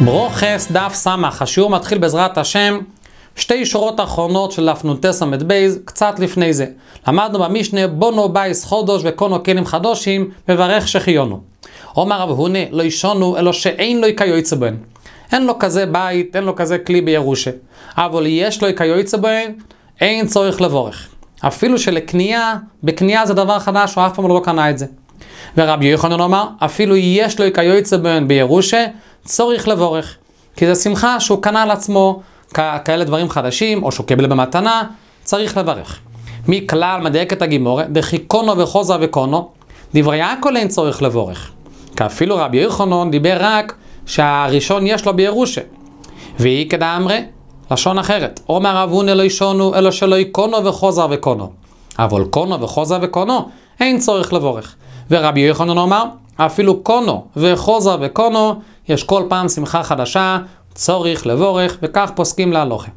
ברוכס דף סמך, השיעור מתחיל בעזרת השם שתי שורות אחרונות של דף נ"ט ס"ט בייז, קצת לפני זה. למדנו במשנה בונו בייס חודש וקונו כלים חדושים, מברך שחיונו. עומר רב הונה לא ישונו אלא שאין לו איכא יועצה בהן. אין לו כזה בית, אין לו כזה כלי בירושה. אבל יש לו איכא יועצה בהן, אין צורך לבורך. אפילו שלקנייה, בקנייה זה דבר חדש, הוא אף פעם לא קנה את זה. ורבי יוחנן אמר, אפילו יש לו איכא יועצה בהן בירושה, צורך לבורך. כי זו שמחה שהוא קנה על עצמו כאלה דברים חדשים, או שהוא קיבל במתנה, צריך לברך. מכלל מדייקת הגימורת, קונו וחוזה וקונו, דברי הכל אין צורך לבורך. כי אפילו רבי יוחנון דיבר רק שהראשון יש לו בירושה. ויהי כדאמרי, לשון אחרת. עומר אבון אלו לא ישונו, אלו שלא יקונו וחוזה וקונו. אבל קונו וחוזה וקונו, אין צורך לבורך. ורבי יוחנון אמר, אפילו קונו וחוזה וקונו, יש כל פעם שמחה חדשה, צורך לבורך, וכך פוסקים להלוכה.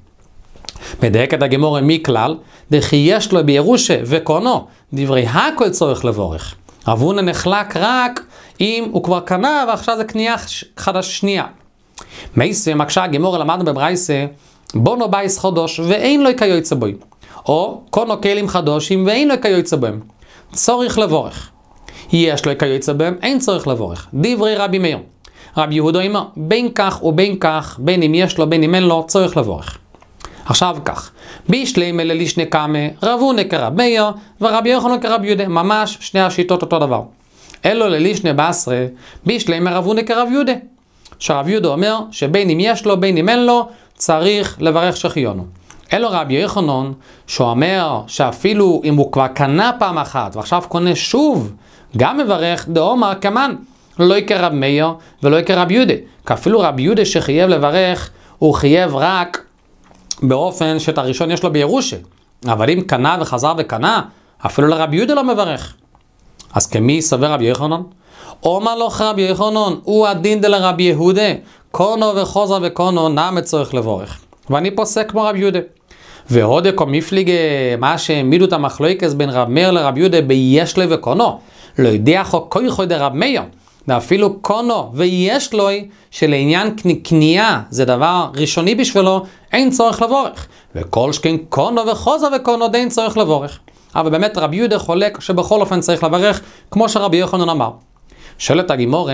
מדייקת הגמורה מכלל, דכי יש לו בירושה וקונו, דברי הכל צורך לבורך. אבונה נחלק רק אם הוא כבר קנה ועכשיו זה קנייה חדש שנייה. מייסה מקשה הגמורה למדנו בברייסה, בונו בייס חודש ואין לו כיוצא בוי. או קונו כלים חדושים ואין לו כיוצא בהם. צורך לבורך. יש לו כיוצא בהם, אין צורך לבורך. דברי רבי מאיר. רב יהודה אומר, בין כך ובין כך, בין אם יש לו, בין אם אין לו, צריך לבורך. עכשיו כך, בישלימה ללישנה קמא, רב הונא כרב מאיר, ורבי יוחנן כרב יהודה, ממש שני השיטות אותו דבר. אלו ללישנה בעשרה, בישלימה רב הונא כרב יהודה. שרב יהודה אומר שבין אם יש לו, בין אם אין לו, צריך לברך שחיונו. אלו רבי יוחנן, שאומר שאפילו אם הוא כבר קנה פעם אחת ועכשיו קונה שוב, גם מברך דאומר כמן. לא יקרא רב מאיר ולא יקרא רב יהודה. כי אפילו רב יהודה שחייב לברך, הוא חייב רק באופן שאת הראשון יש לו בירושה. אבל אם קנה וחזר וקנה, אפילו לרב יהודה לא מברך. אז כמי סובר רבי יחנון? אומר לו רבי יחנון, הוא הדין דלרבי יהודה, קונו וחוזר וקונו, נעמת צורך לבורך. ואני פוסק כמו רבי יהודה. והודה קומיפליגה, מה שהעמידו את המחלוקס בין רב מאיר לרבי יהודה ביש לו וקונו. לא יודע חוק כויכו דרב מאיר. ואפילו קונו ויש לוי, שלעניין קנייה זה דבר ראשוני בשבילו, אין צורך לבורך. וכל שכן קונו וחוזה וקונו דין צורך לבורך. אבל באמת רבי יהודה חולק שבכל אופן צריך לברך, כמו שרבי יוחנן אמר. שואלת הגימור,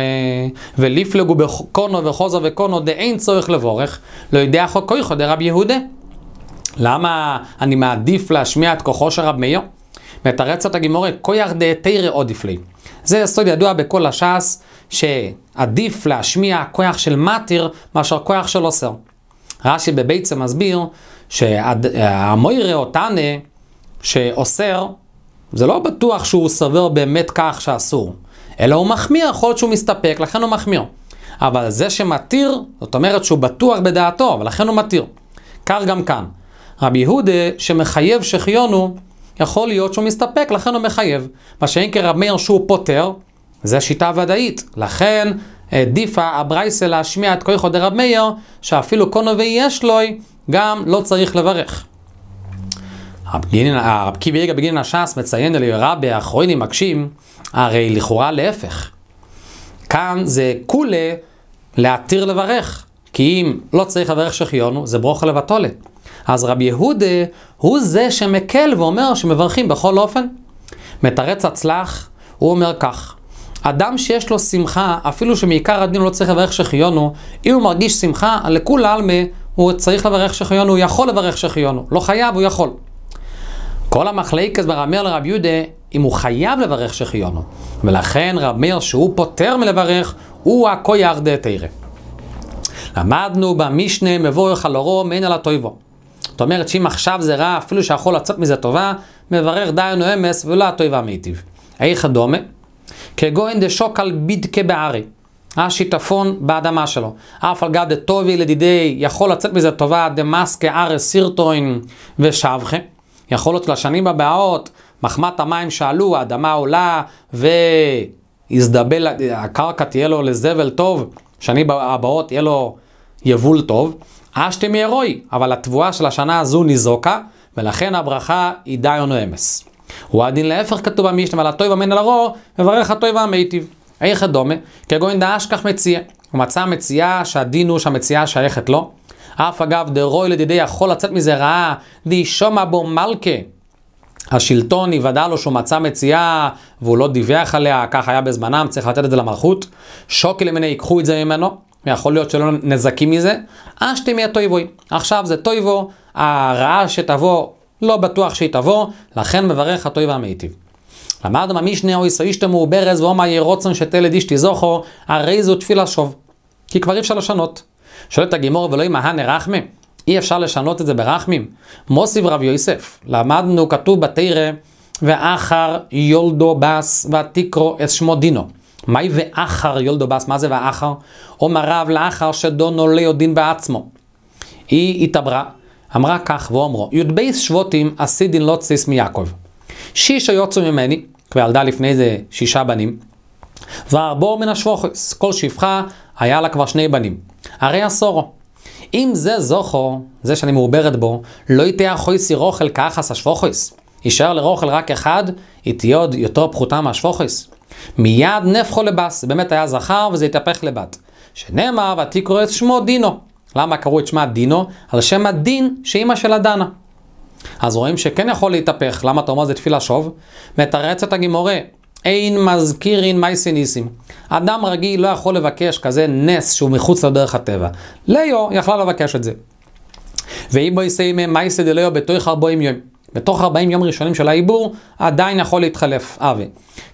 וליפלגו בקונו וחוזה וקונו דאין צורך לבורך, לא יודע חוקו יחודי רבי יהודה. למה אני מעדיף להשמיע את כוחו של רב מאיר? מתרצת הגימורה, כויח דתרא עודיפלי. זה יסוד ידוע בכל הש"ס, שעדיף להשמיע כוח של מתיר מאשר כוח של אוסר. רש"י בביצה מסביר שהמוירא או תנא שאוסר, זה לא בטוח שהוא סובר באמת כך שאסור, אלא הוא מחמיר, יכול להיות שהוא מסתפק, לכן הוא מחמיר. אבל זה שמתיר, זאת אומרת שהוא בטוח בדעתו, ולכן הוא מתיר. כך גם כאן. רבי יהודה שמחייב שחיונו, יכול להיות שהוא מסתפק, לכן הוא מחייב. מה שאין כרב מאיר שהוא פוטר, זה שיטה ודאית. לכן העדיפה הברייסה להשמיע את כויכו דרב מאיר, שאפילו קונובי יש לו, גם לא צריך לברך. הרב קיבי קיביגה בגין הש"ס מציין אלי רבי אחרונים מקשים, הרי לכאורה להפך. כאן זה כולה להתיר לברך, כי אם לא צריך לברך שחיונו, זה ברוך לבטולת. אז רבי יהודה הוא זה שמקל ואומר שמברכים בכל אופן. מתרץ הצלח, הוא אומר כך, אדם שיש לו שמחה, אפילו שמעיקר הדין לא צריך לברך שחיונו, אם הוא מרגיש שמחה, לכול עלמה הוא צריך לברך שחיונו, הוא יכול לברך שחיונו, לא חייב, הוא יכול. כל המחלקס ברמר לרב יהודה, אם הוא חייב לברך שחיונו, ולכן רב מאיר שהוא פוטר מלברך, הוא הכו ירדה תראה. למדנו במשנה מבורך על אורו מעין על הטויבו. זאת אומרת שאם עכשיו זה רע, אפילו שיכול לצאת מזה טובה, מברך דיינו אמס ולא התועבה מיטיב. איך הדומה? כגוין דשוק על בידקה בארי, השיטפון באדמה שלו. אף על גד דטובי לדידי, יכול לצאת מזה טובה דמאסקה ארי סירטוין ושבחה. יכול להיות לשנים הבאות, מחמת המים שעלו, האדמה עולה ויזדבל, הקרקע תהיה לו לזבל טוב, שנים הבאות יהיה לו יבול טוב. אשתם ירוי, אבל התבואה של השנה הזו ניזוקה, ולכן הברכה היא די או אמס. הוא הדין להפך כתוב במשנה, ועל הטוב אמן אל הרור, מברך הטוב המיטיב. איך הדומה? כגון דאש כך מציע. הוא מצא מציאה שהדין הוא שהמציאה שייכת לו. אף אגב, דרוי לדידי יכול לצאת מזה רעה, די דישומע בו מלכה. השלטון יוודע לו שהוא מצא מציאה והוא לא דיווח עליה, כך היה בזמנם, צריך לתת את זה למלכות. שוקי למיני ייקחו את זה ממנו. יכול להיות שלא נזקים מזה, אשתי מיה טויבוי. עכשיו זה טויבו, הרעה שתבוא, לא בטוח שהיא תבוא, לכן מברך הטויבו המיטיב. למדנו המשנה או הוא ברז ואומר ירוצן שתלד אישתי זוכו, הרי זו תפילה שוב. כי כבר אי אפשר לשנות. שואלת הגימור ולא עם ההנה רחמי? אי אפשר לשנות את זה ברחמים? מוסיב רב יוסף, למדנו, כתוב בתרא, ואחר יולדו בס ותקרו את שמו דינו. מהי ואחר יולדו בס? מה זה ואחר? אומר רב לאחר שדונו ליודין בעצמו. היא התעברה, אמרה כך ואומרו, י"ב שבותים עשי דין לא תסיס מיעקב. שיש יוצאו ממני, כבר ילדה לפני איזה שישה בנים, וארבו מן השבוכס, כל שפחה היה לה כבר שני בנים. הרי עשורו. אם זה זוכו, זה שאני מעוברת בו, לא יתאה חויסי רוכל כאחס השבוכס. יישאר לרוכל רק אחד, היא תהיה עוד יותר פחותה מהשבוכס. מיד נפחו לבס, זה באמת היה זכר וזה התהפך לבת. שנאמר, ותקרא את שמו דינו. למה קראו את שמה דינו? על שם הדין שאימא שלה דנה. אז רואים שכן יכול להתהפך, למה אתה אומר זה תפילה שוב? מתרץ את הגימורה, אין מזכירין מייסי ניסים. אדם רגיל לא יכול לבקש כזה נס שהוא מחוץ לדרך הטבע. ליאו יכלה לבקש את זה. ואם בו יסיימא מייסי דליאו בתוך ארבעים יום. בתוך 40 יום ראשונים של העיבור, עדיין יכול להתחלף אבי.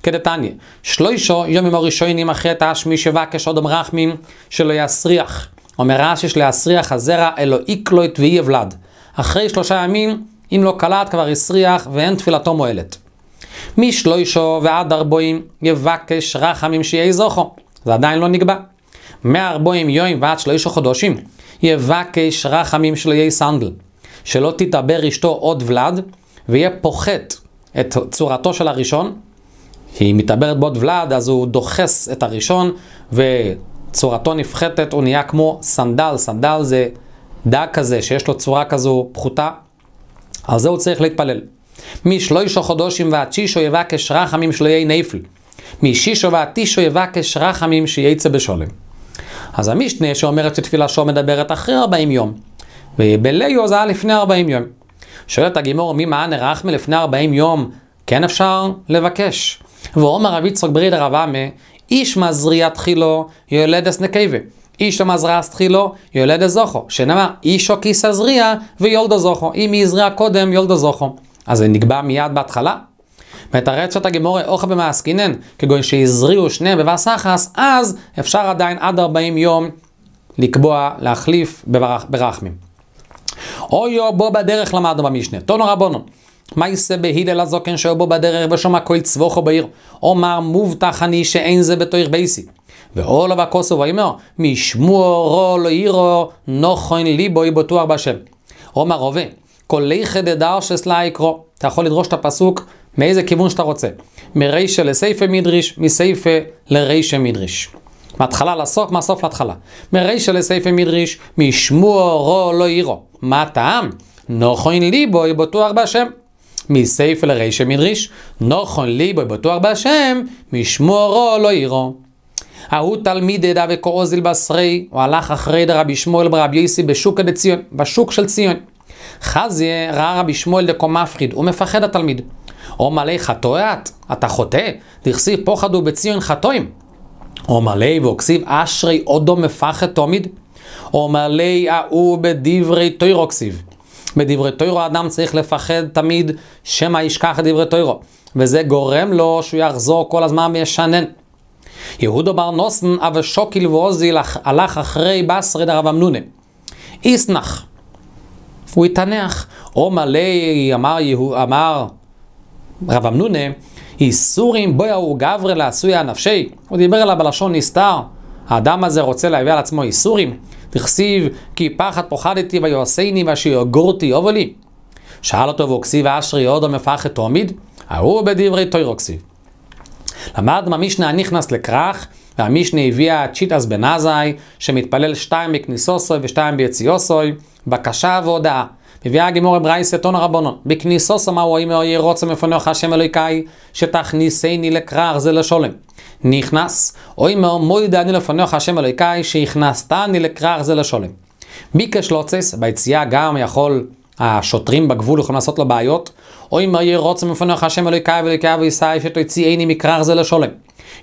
כדתניא, שלוישו יומים הראשונים אחרי תש מי שבקש עוד רחמים שלא יסריח. אומר רש"י שלהסריח הזרע אלו איקלוית ואי אבלד. אחרי שלושה ימים, אם לא קלט כבר הסריח ואין תפילתו מועלת. משלוישו ועד ארבעים יבקש רחמים שיהי זוכו. זה עדיין לא נקבע. מארבעים יוים ועד שלוישו חודשים יבקש רחמים שלא יהי סנדל. שלא תתעבר אשתו עוד ולד, ויהיה פוחת את צורתו של הראשון, היא מתעברת בעוד ולד, אז הוא דוחס את הראשון, וצורתו נפחתת, הוא נהיה כמו סנדל, סנדל זה דג כזה, שיש לו צורה כזו פחותה, על זה הוא צריך להתפלל. משלוישו חודשים ועד שישו יבקש רחמים שלא יהיה נפל. משישו ועד תישו יבקש רחמים שייצא בשולם. אז המשנה שאומרת שתפילה שור מדברת אחרי 40 יום. אה, בליו זה היה לפני 40 יום. שואלת הגימור, מי מען רחמה מלפני 40 יום, כן אפשר לבקש. ואומר רבי צחוק בריד הרב עמה, איש מזריע תחילו יולדס נקייבה. איש המזרע תחילו יולד זוכו. שנאמר, איש או כיס הזריע ויולדו זוכו. אם היא הזריעה קודם, יולדו זוכו. אז זה נקבע מיד בהתחלה. מתרץ אותה גמורה אוכל במעסקינן, כגון שהזריעו שניהם בבסחס, אז אפשר עדיין עד 40 יום לקבוע, להחליף ברחמים. אוי או בו בדרך למדנו במשנה, טונו רבונון. מייסה בהילל הזוקן שאו בו בדרך ושומע כל צבוכו בעיר. אומר מובטח אני שאין זה בתויר בייסי. ואולו וכוסו והכוסו ויאמר, רו לא עירו, נכון ליבו היא בטוח בהשם. אומר רובה, קוליך דדר שסלה יקרו. אתה יכול לדרוש את הפסוק מאיזה כיוון שאתה רוצה. מרישה לסייפה מדריש, מסייפה לרישה מדריש. מהתחלה לסוף, מהסוף להתחלה. מרישה לסייפה מדריש, רו לא עירו. מה הטעם? נוכון ליבוי בטוח בהשם. מסייפה לרישא מדריש, נוכון ליבוי בטוח בהשם, משמורו לא עירו. ההוא תלמיד עדה וקורוזיל בשרי, הוא הלך אחרי דרבי שמואל ברבי יוסי בשוק, הדציון, בשוק של ציון. חזי ראה רבי שמואל דקו מפחיד, הוא מפחד התלמיד. עום עלי את, אתה חוטא, דכסיב פוחד בציון חטואים. עום עלי ואוכסיב אשרי עודו מפחד תומיד, ומלא ההוא בדברי תוירו כסיב. בדברי תוירו אדם צריך לפחד תמיד שמא ישכח את דברי תוירו, וזה גורם לו שהוא יחזור כל הזמן וישנן. יהודו בר נוסן אבל שוקיל ועוזיל הלך אחרי בסרי דרב אמנונה. איסנח. הוא התענח. או מלא אמר, יהו, אמר רב אמנונה, איסורים בויהו גברי לעשויה נפשי. הוא דיבר עליו בלשון נסתר. האדם הזה רוצה להביא על עצמו איסורים. תכסיב, כי פחד פוחדתי ויועשני ואשר יובו לי. שאל אותו והוקסיב אשרי עודו מפחד תעמיד, ההוא בדברי תוירו למד למדנו המשנה הנכנס לכרך, והמישנה הביאה צ'יטס בן שמתפלל שתיים בכניסוסוי ושתיים ביציאוסוי, בקשה והודעה. מביאה הגימור ברייס את אונו רבונו, בכניסוסו מה הוא האם יהיה רוצה מפנוח השם אלוהיקאי, שתכניסני לכרך זה לשולם. נכנס, אוי מר מויד אני לפניך השם אלוהיקאי שהכנסת אני לקרח זה לשולם. ביקש לוצס, ביציאה גם יכול השוטרים בגבול יכולים לעשות לו בעיות, אוי מר ירוצה מפניך השם אלוהיקאי ואלוהיקאי וישראל שתוציאני מקרח זה לשולם.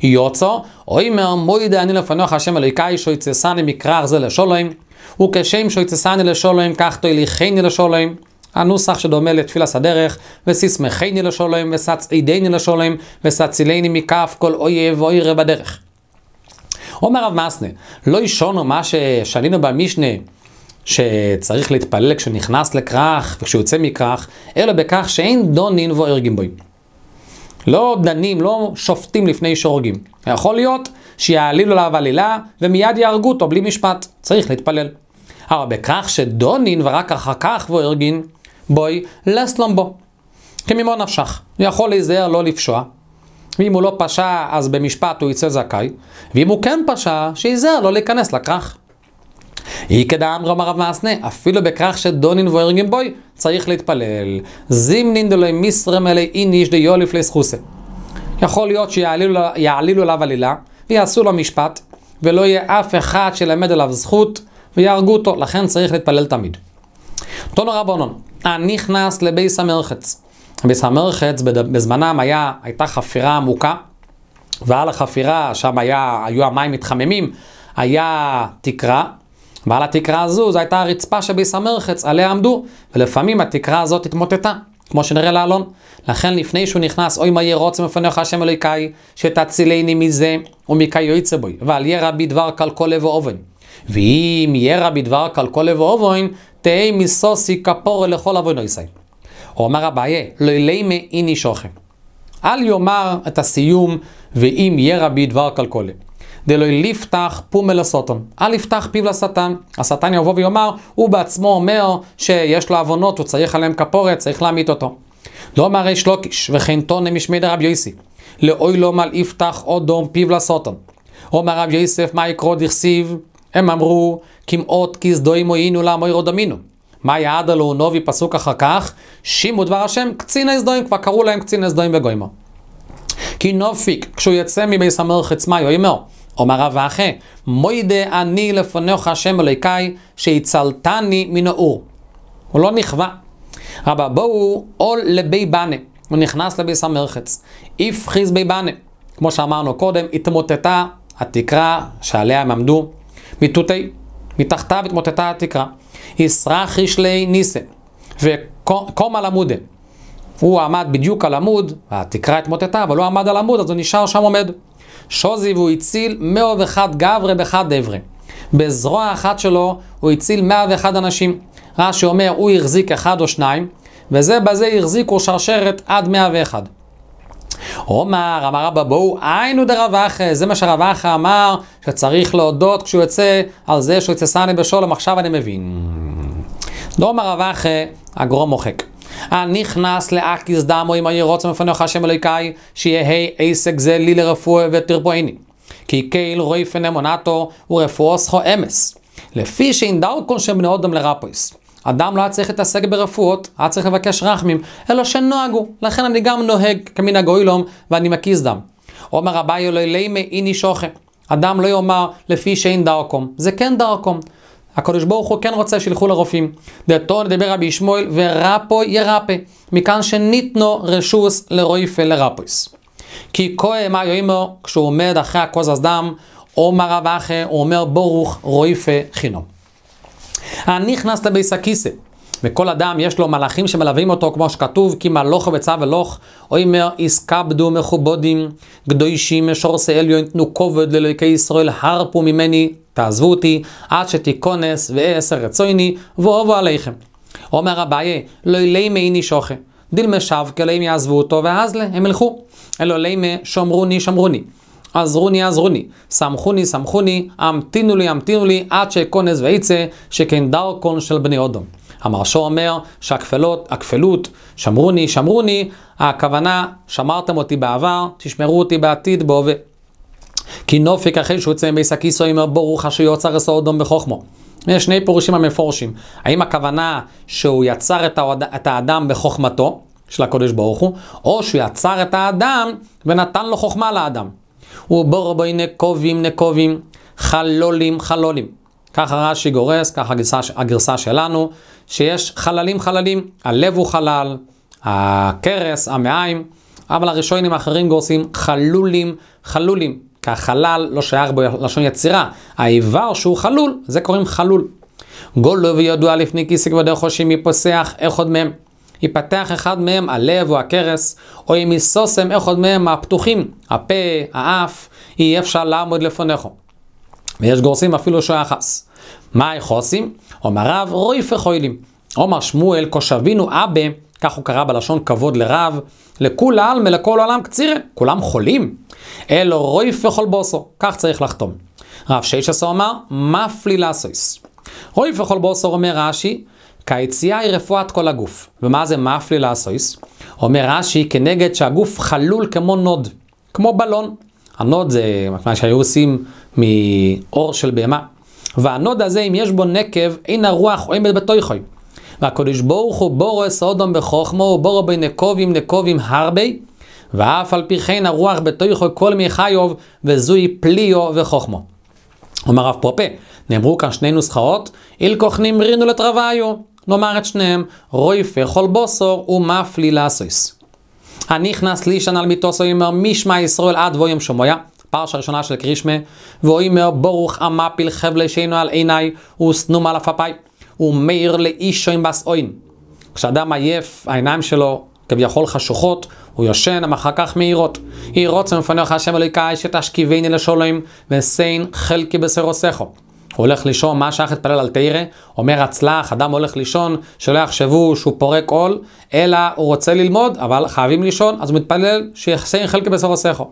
יוצו, אוי מר מויד אני לפניך השם אלוהיקאי שהצסני מקרח זה לשולם, וכשם שהצסני לשולם כך תוליכני לשולם. הנוסח שדומה לתפילס הדרך, וסיסמכני לשולם, וסצעידני לשולם, וסצילני מכף כל אויב ואוירה בדרך. אומר רב מסנה, לא ישונו מה ששנינו במשנה שצריך להתפלל כשנכנס לכרך וכשהוא יוצא מכרך, אלא בכך שאין דונין ואירגים בוים. לא דנים, לא שופטים לפני שהורגים. יכול להיות שיעלילו עליו עלילה ומיד יהרגו אותו בלי משפט. צריך להתפלל. אבל בכך שדונין ורק אחר כך ואירגין, בואי לסלום לא בו. כמימור נפשך, הוא יכול להיזהר לא לפשוע. ואם הוא לא פשע, אז במשפט הוא יצא זכאי. ואם הוא כן פשע, שייזהר לא להיכנס לכרך. אי כדאמר אמר רב מעשנה, אפילו בכרך שדונין ואירגים בוי, צריך להתפלל. זימנין דלוי מיסרם אלי איניש דיו לפלי סחוסה. יכול להיות שיעלילו עליו עלילה, ויעשו לו משפט, ולא יהיה אף אחד שילמד עליו זכות, ויהרגו אותו, לכן צריך להתפלל תמיד. תונו רבונון, הנכנס לביס המרחץ. ביס המרחץ בזמנם היה, הייתה חפירה עמוקה, ועל החפירה, שם היה, היו המים מתחממים, היה תקרה, ועל התקרה הזו, זו הייתה הרצפה שביס המרחץ, עליה עמדו, ולפעמים התקרה הזאת התמוטטה. כמו שנראה לאלון. לכן לפני שהוא נכנס, אוי מה יהיה רוצם לפניך השם אלוהיקאי, שתצילני מזה ומכי יועצה בוי. ועל ירע בדבר כל כל לב ואובן. ואם ירע בדבר כל כל לב ואובן, תהי מסוסי כפור לכל אבוי נויסי. הוא אמר אביי, לילימה איני שוכם. אל יאמר את הסיום, ואם יהיה רבי דבר כלכלה. דלא לפתח פומה לסוטון. אל יפתח פיו לשטן. השטן יבוא ויאמר, הוא בעצמו אומר שיש לו עוונות, הוא צריך עליהם כפורת, צריך להמית אותו. לא אמר איש לוקיש, וכן טונה משמי דרב יויסי. לאוי לא מל יפתח עוד דום פיו לסוטון. אומר רב יוסף, מה יקרו דכסיב? הם אמרו, כי כמעט כזדוים הוינו לאמוירו אמינו. מה יעד עלו נובי פסוק אחר כך? שימו דבר השם קצין הזדוים, כבר קראו להם קצין הזדוים וגוימו. כי נופיק, כשהוא יצא מביס המלכץ מאיו, אמר, אומר רב האחי, מוידה אני לפניך השם אלוהיקאי, שהצלתני מן האור. הוא לא נכווה. רבא, בואו עול לבי בנה. הוא נכנס לביס המרחץ. הפחיז בי בנה. כמו שאמרנו קודם, התמוטטה התקרה שעליה הם עמדו מתותי. מתחתיו התמוטטה התקרה. יסרח רישלי ניסה, וקום על עמודה. הוא עמד בדיוק על עמוד, התקרה התמוטטה, אבל הוא לא עמד על עמוד, אז הוא נשאר שם עומד. שוזי והוא הציל 101 גברי בחד דברי. בזרוע אחת שלו הוא הציל מאה ואחד אנשים. רש"י אומר, הוא החזיק אחד או שניים, וזה בזה החזיקו שרשרת עד מאה ואחד. עומר, אמר רבא בואו, היינו דרבחה, אה, זה מה שרבחה אמר, שצריך להודות כשהוא יוצא על זה שהוא יוצא סני בשולם, עכשיו אני מבין. דומר רבחה, אה, הגרו מוחק. הנכנס לאקיס דמו עם הירוץ המפנך השם אלוהיקאי, שיהיה עסק זה לי לרפואה ותרפואיני. כי קייל רויפן אמונתו ורפואו סכו אמס. לפי שאין דרכון בני אודם לרפויס. אדם לא היה צריך להתעסק ברפואות, היה צריך לבקש רחמים, אלא שנוהגו, לכן אני גם נוהג כמנהג אוילום ואני מקיז דם. אומר אביי אלוהי לימי איני שוכה. אדם לא יאמר לפי שאין דרקום, זה כן דרקום. הקדוש ברוך הוא כן רוצה שילכו לרופאים. דתו נדבר רבי ישמואל ורפו ירפא. מכאן שניתנו רשוס לרויפה לרפויס. כי כהה מה יאמר כשהוא עומד אחרי הכוז דם, עומר אומר אחר, הוא אומר ברוך רויפה חינום. הנכנס לביס הכיסא. וכל אדם יש לו מלאכים שמלווים אותו, כמו שכתוב, כי מלוך וצב ולוך, אוי מר, איסקבדו מכובדים, גדוישים, משורסי עליון, תנו כובד לאלוהיקי ישראל, הרפו ממני, תעזבו אותי, עד שתיכונס ועשר רצוני, ואובו עליכם. אומר אביי, לא לימי איני שוכה, דילמה שב אלוהים יעזבו אותו, ואז לה, הם ילכו. אלו לימי שומרוני שמרוני. עזרוני עזרוני, סמכוני סמכוני, המתינו לי המתינו לי, עד שכונס ויצא, שכן דרכון של בני אודום. המרשו אומר שהכפלות, הכפלות, שמרוני שמרוני, הכוונה, שמרתם אותי בעבר, תשמרו אותי בעתיד, בהווה. כי נופק אחרי שהוא יוצא מביס הכיסו, אומר ברוך אשר יוצר עשו אדום בחוכמו. יש שני פירושים המפורשים. האם הכוונה שהוא יצר את, האד... את האדם בחוכמתו של הקודש ברוך הוא, או שהוא יצר את האדם ונתן לו חוכמה לאדם. בוי נקובים נקובים, חלולים חלולים. ככה רש"י גורס, ככה הגרסה, הגרסה שלנו, שיש חללים חללים, הלב הוא חלל, הכרס, המעיים, אבל הראשונים האחרים גורסים חלולים חלולים, כי החלל לא שייך לשון יצירה, האיבר שהוא חלול, זה קוראים חלול. גולו וידוע לפני כיסק ודרך חושי פוסח, איך עוד מהם? יפתח אחד מהם, הלב או הכרס, או אם יסוסם אחד מהם הפתוחים, הפה, האף, אי אפשר לעמוד לפניכו. ויש גורסים אפילו שחס. מה היחוסים? אומר רב, רוי פחוילים. אומר שמואל, כושבינו אבא, כך הוא קרא בלשון כבוד לרב, לכול על לכל עולם קצירה, כולם חולים. אלו רוי פחול בוסו, כך צריך לחתום. רב ששס אומר, מפלי לאסויס. רוי פחול בוסו אומר רש"י, כי היציאה היא רפואת כל הגוף. ומה זה מאפלי לעשויס? אומר רש"י, כנגד שהגוף חלול כמו נוד, כמו בלון. הנוד זה מה שהיו עושים מאור של בהמה. והנוד הזה, אם יש בו נקב, אין הרוח עומד בתוכוי. והקדוש ברוך הוא בורו אסודום בחוכמו, ובורו בנקובים נקובים הרבה, ואף על פי כן הרוח בתוכו כל מי חיוב, וזוהי פליו וחוכמו. אומר רב פופה, נאמרו כאן שני נוסחאות, אילכוך נמרינו לטרוויו. נאמר את שניהם, רויפה חול בוסור ומפלי לאסויס. הנכנס לישן על מיתוסו אומר משמע ישראל עד ויום שמויה. פרשה ראשונה של קרישמה, ואומר ברוך המפיל חבלי שינו על עיניי ושנום על עפפיי, ומאיר לאיש שוין בס אוין. כשאדם עייף, העיניים שלו כביכול חשוכות, הוא יושן, הם אחר כך מאירות. יהי רוצם מפניך השם אלוהיכי שתשכיבני לשולם, ושיין חלקי בשרוסךו. הוא הולך לישון, מה שייך להתפלל על תירא? אומר הצלח, אדם הולך לישון, שלא יחשבו שהוא פורק עול, אלא הוא רוצה ללמוד, אבל חייבים לישון, אז הוא מתפלל שיחסה עם חלקי בסוף הסכו.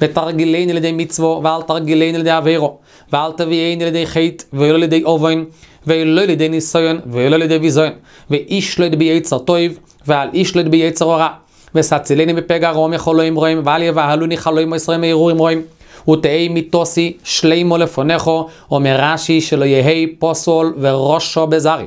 ותרגילין על ידי מצוו, ואל תרגילין על ידי אבירו, ואל תביאין על ידי חטא, ולא ידי אובן, ולא ידי ניסיון, ולא ידי ויזיון. ואיש לא ידבי יצר טויב, ואל איש לא ידבי יצר הרע. וסצילני מפגע רום יכול לא ימרואים, ואל יבהלוני חלוים עשרים מהירורים רואים. ותהי מיתוסי שלימו לפונכו, אומר רש"י שלא יהי פוסול וראשו בזרי.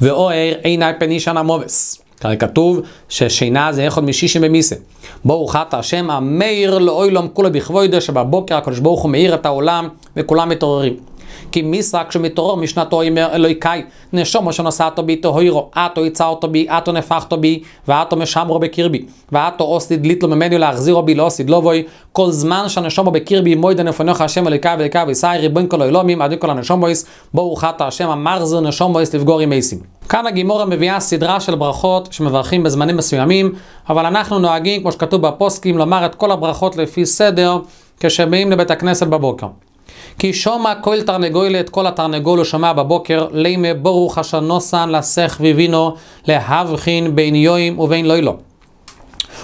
ואוהר עיני פנישן המובס. הרי כתוב ששינה זה איכות משישים במיסה. בואו אתה השם המאיר לום כולו בכבודו שבבוקר הקדוש ברוך הוא מאיר את העולם וכולם מתעוררים. כי משחק שמתעורר משנתו אומר אלוהיקאי, אשר נשאתו בי תהירו, עתו יצרת בי, עתו נפחתו בי, ועתו משמרו בקרבי, ועתו אוסיד ליטלו ממני להחזירו בי לאוסיד לבוי, כל זמן שהנשומו בקרבי מוידא נפנוך השם אלוהיקאי ואלוהיקאי וישראל ריבון כל אלוהים עדין כל הנשום בויס, בואו חטא השם נשום בויס לבגור עם מייסים. כאן הגימורה מביאה סדרה של ברכות שמברכים בזמנים מסוימים, אבל אנחנו נוהגים, כמו שכתוב בפוסקים, לומר את כל הברכות לפי סדר כשבאים לבית הכנסת בבוקר. כי שומע כל תרנגוילה את כל התרנגול הוא שומע בבוקר, לימה ברוך אשר נוסן לסך ווינו, להבחין בין יואים ובין לילו.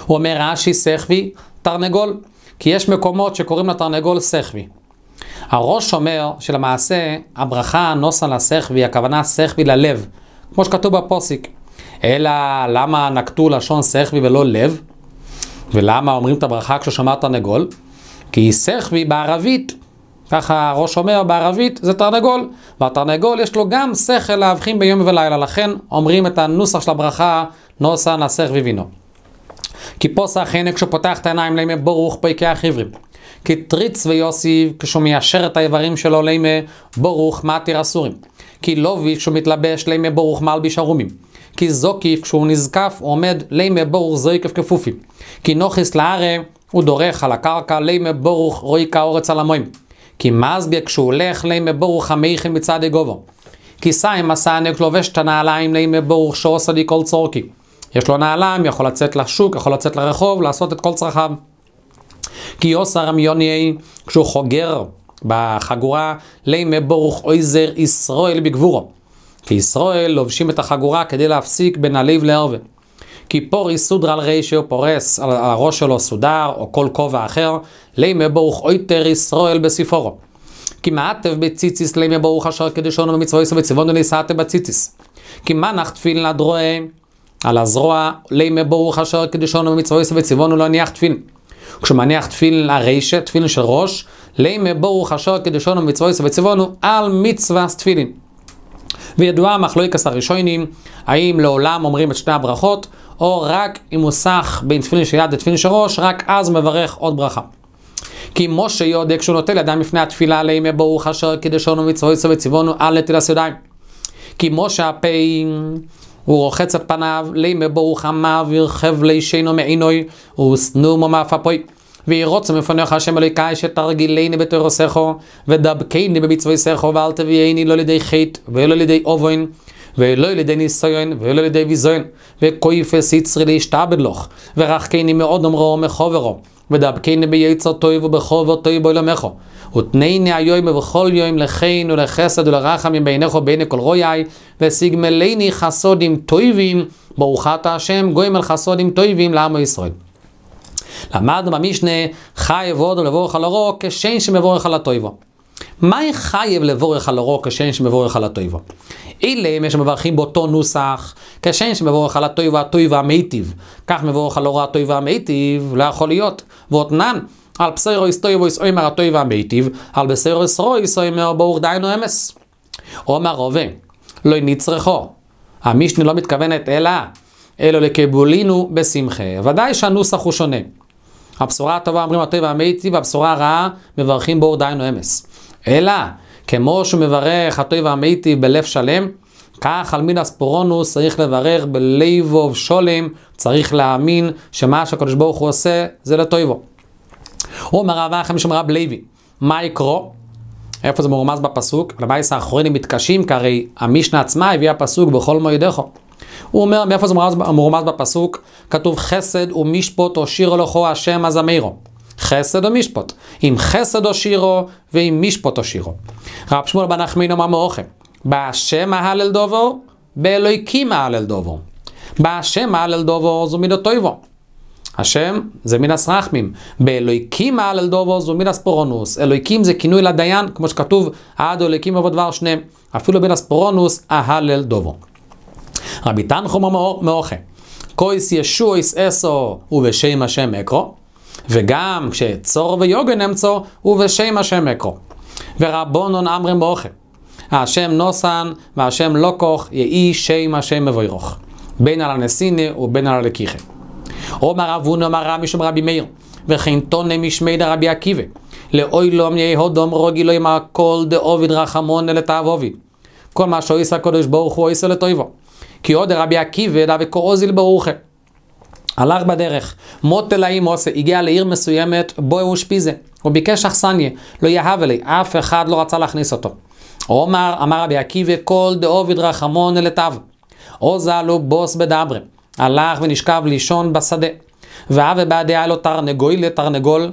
הוא אומר רש"י סכבי תרנגול, כי יש מקומות שקוראים לתרנגול סכבי. הראש אומר שלמעשה הברכה נוסן לסכבי, הכוונה סכבי ללב, כמו שכתוב בפוסיק. אלא למה נקטו לשון סכבי ולא לב? ולמה אומרים את הברכה כששמע תרנגול? כי סכבי בערבית ככה הראש אומר בערבית, זה תרנגול. והתרנגול יש לו גם שכל להבחין ביום ובלילה, לכן אומרים את הנוסח של הברכה, נוסע נסך ובינו. כי פוסח חנק שפותח את העיניים לימי ברוך פייקי החיברים. כי טריץ ויוסי כשהוא מיישר את האיברים שלו לימי ברוך מתיר הסורים. כי לובי לא כשהוא מתלבש לימי ברוך מלביש ערומים. כי זוקיף כשהוא נזקף הוא עומד לימי ברוך זויקף כפופי. כי נוכיס לארה הוא דורך על הקרקע לימי ברוך רואי כאורץ על המוים. כי מסביר כשהוא הולך לימי ברוך המייכם מצד הגובו. כיסיים הסענק לובש את הנעליים לימי ברוך שעושה לי כל צורכי. יש לו נעליים, יכול לצאת לשוק, יכול לצאת לרחוב, לעשות את כל צרכיו. כי יוסר רמיוני, כשהוא חוגר בחגורה לימי ברוך עזר ישראל בגבורו. כי ישראל לובשים את החגורה כדי להפסיק בין הלב לאוון. כי פורי סודרל ריישיו פורס, על הראש שלו סודר, או כל כובע אחר, לימי ברוך אויתר ישראל בספרו. כי מעטב בציציס לימי ברוך אשר קדישונו במצווה ישראל וציוונו לישאתם בציציס. כי מנח תפילין הדרועה על הזרוע לימי ברוך אשר קדישונו במצווה ישראל וציוונו להניח תפילין. כשמניח תפילין הריישה, תפילין של ראש, לימי ברוך אשר קדישונו במצווה ישראל וציוונו על מצווה תפילין. וידועה מחלוקת הראשונים, האם לעולם אומרים את שתי הברכות, או רק אם הוא סך בין תפילין של יד לתפילין של ראש, רק אז מברך עוד ברכה. כי משה יודע כשהוא נוטל ידיים לפני התפילה לימי ברוך אשר קידשנו מצווי וציוונו אל נטילס ידיים. כי משה הפה הוא רוחץ את פניו, לימי ברוך אמר וירחב לישנו מעינוי, ושנאו ממעף אפוי. וירוצו מפניך השם אלוהיקאי שתרגילני בתורוסךו, ודבקני במצווי סךו, ואל תביאני לא לידי חית ולא לידי אובוין, ולא לידי ניסיון, ולא לידי ויזיון, וכויפס יצרי להשתעבד לך, ורחקני מאוד אמרו ומחוברו, ודבקני ביצר טוב ובחובר טוב בעולמך. ותנני היום ובכל יום לחן ולחסד ולרחמים בעיניך ובעיני כל רויי, וסיגמלני חסודים טובים, ברוך אתה השם גויים על חסודים טובים לעם ישראל. למדנו במשנה, חייב עוד לבורך על אורו כשן שמבורך על הטויבו. מה חייב לבורך על אורו כשן שמבורך על הטויבו? אילם יש מברכים באותו נוסח, כשם שמבורך על הטוי והטוי והמיטיב. כך מבורך על הוראה הטוי והמיטיב, לא יכול להיות. ואותנן, על בשורו יסטויבו יסאומר הטוי והמיטיב, על בסיירו בשורו יסרו יסאומר ברוך דיינו אמס. עומר רובה, לא נצרכו. המשנה לא מתכוונת אלא, אלו לקבולינו בשמחה. ודאי שהנוסח הוא שונה. הבשורה הטובה אומרים הטוי והמיטיב, הבשורה הרעה מברכים באור דיינו אמס. אלא כמו שהוא מברך הטוב והמאיטי בלב שלם, כך על מינס פורונוס צריך לברך בלייבוב שולם, צריך להאמין שמה שהקדוש ברוך הוא עושה זה לטויבו. אומר הרב משום רב לוי, מה יקרו? איפה זה מורמז בפסוק? למעשה האחרונים מתקשים, כי הרי המשנה עצמה הביאה פסוק בכל מועדךו. הוא אומר, מאיפה זה מורמז בפסוק? כתוב חסד ומשפוט הושיר לכו השם אז אמירו. חסד או משפוט. אם חסד או שירו, ואם משפוט או שירו. רב שמואל בן נחמין אמר מאוכל, בהשם ההלל דובו, באלוהיקים ההלל דובו. בהשם ההלל דובו זו מידו טויבו. השם זה מן הסרחמים, באלוהיקים העל דובו זו מן הספורונוס, אלוהיקים זה כינוי לדיין, כמו שכתוב, עד אלוהיקים עבוד דבר שניהם. אפילו מינס פורונוס, ההלל דובו. רבי תנחום מאוכה, כויס איס אסו ובשם השם אקרו. וגם כשצור ויוגן אמצו, ובשם השם אקרו. ורבונון אמרם באוכל. השם נוסן והשם לוקוך, לא יהי שם השם מבוירוך. בין על הנסיני ובין על הלקיחי. עומר רב הונא אמר רב משום רבי מאיר, וכן תונה משמי דרבי עקיבא. לאוי לום לא יהי הודום רוגי לא ימר כל דעוביד רחמון אלא לתעבוביד. כל מה שאויס הקדוש ברוך הוא אויסו לטויבו. כי עוד רבי עקיבא דא וקורוזיל ברוכם. הלך בדרך, מות תלאים עושה, הגיע לעיר מסוימת, בו הוא אושפיזה. הוא ביקש אכסניה, לא יהב אלי, אף אחד לא רצה להכניס אותו. עומר, אמר רבי עקיבא, כל דאוביד רחמון אל אלתיו. עוזה לו בוס בדברי, הלך ונשכב לישון בשדה. והווה היה לו תרנגוי לתרנגול,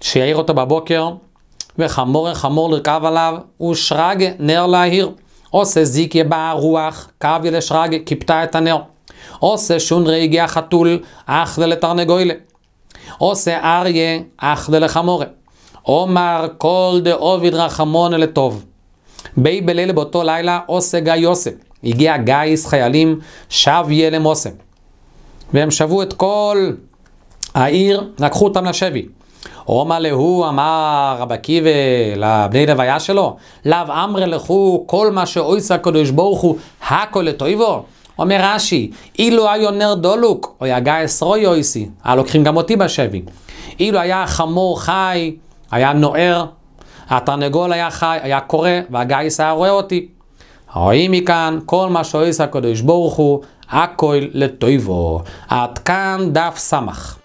שיעיר אותו בבוקר, וחמור חמור לרכב עליו, ושרג נר להעיר. עושה זיקיה בה רוח, קביה ילשרג, כיפתה את הנר. עושה שונרי הגיע חתול, אך דלתרנגוילה. עושה אריה, אך דלחמורה. עומר כל דעוביד רחמון לטוב. בי בלילה באותו לילה עושה גיא יוסף. הגיע גיס חיילים, שב יהיה למוסם. והם שבו את כל העיר, לקחו אותם לשבי. עומא להו אמר רב עקיבא לבני לוויה שלו, לאו אמרי לכו כל מה שאויסה הקדוש ברוך הוא הכל לטויבו, אומר רש"י, אילו היו נר דולוק, או יגע עשרו יויסי, היה לוקחים גם אותי בשבי. אילו היה חמור חי, היה נוער, התרנגול היה חי, היה קורא, והגיס היה רואה אותי. רואים מכאן כל מה שאויס הקדוש ברוך הוא, הכל לטויבו. עד כאן דף סמך.